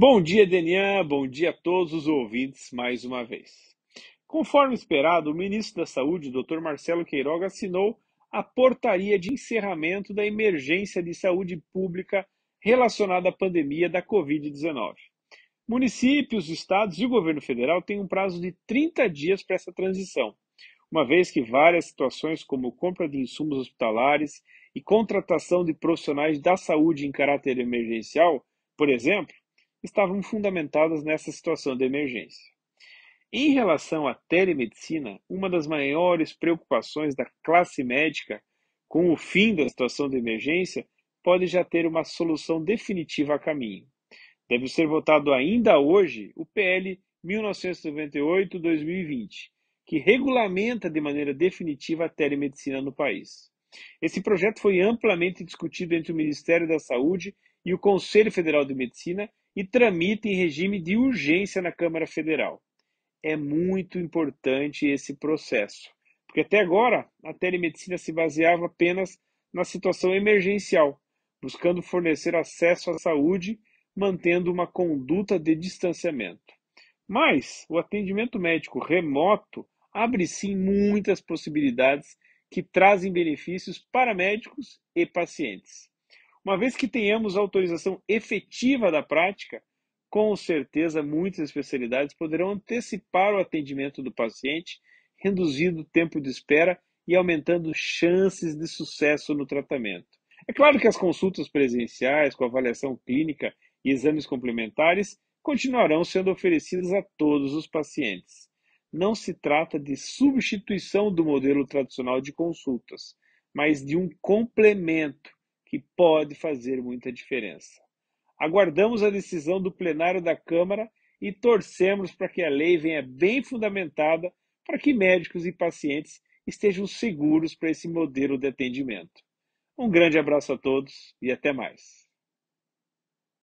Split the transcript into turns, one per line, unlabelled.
Bom dia, Denian. Bom dia a todos os ouvintes mais uma vez. Conforme esperado, o ministro da Saúde, Dr. Marcelo Queiroga, assinou a portaria de encerramento da emergência de saúde pública relacionada à pandemia da Covid-19. Municípios, estados e o governo federal têm um prazo de 30 dias para essa transição, uma vez que várias situações, como compra de insumos hospitalares e contratação de profissionais da saúde em caráter emergencial, por exemplo, estavam fundamentadas nessa situação de emergência. Em relação à telemedicina, uma das maiores preocupações da classe médica com o fim da situação de emergência pode já ter uma solução definitiva a caminho. Deve ser votado ainda hoje o PL 1998-2020, que regulamenta de maneira definitiva a telemedicina no país. Esse projeto foi amplamente discutido entre o Ministério da Saúde e o Conselho Federal de Medicina e tramita em regime de urgência na Câmara Federal. É muito importante esse processo, porque até agora a telemedicina se baseava apenas na situação emergencial, buscando fornecer acesso à saúde, mantendo uma conduta de distanciamento. Mas o atendimento médico remoto abre sim muitas possibilidades que trazem benefícios para médicos e pacientes. Uma vez que tenhamos autorização efetiva da prática, com certeza muitas especialidades poderão antecipar o atendimento do paciente, reduzindo o tempo de espera e aumentando chances de sucesso no tratamento. É claro que as consultas presenciais, com avaliação clínica e exames complementares, continuarão sendo oferecidas a todos os pacientes. Não se trata de substituição do modelo tradicional de consultas, mas de um complemento que pode fazer muita diferença. Aguardamos a decisão do plenário da Câmara e torcemos para que a lei venha bem fundamentada para que médicos e pacientes estejam seguros para esse modelo de atendimento. Um grande abraço a todos e até mais.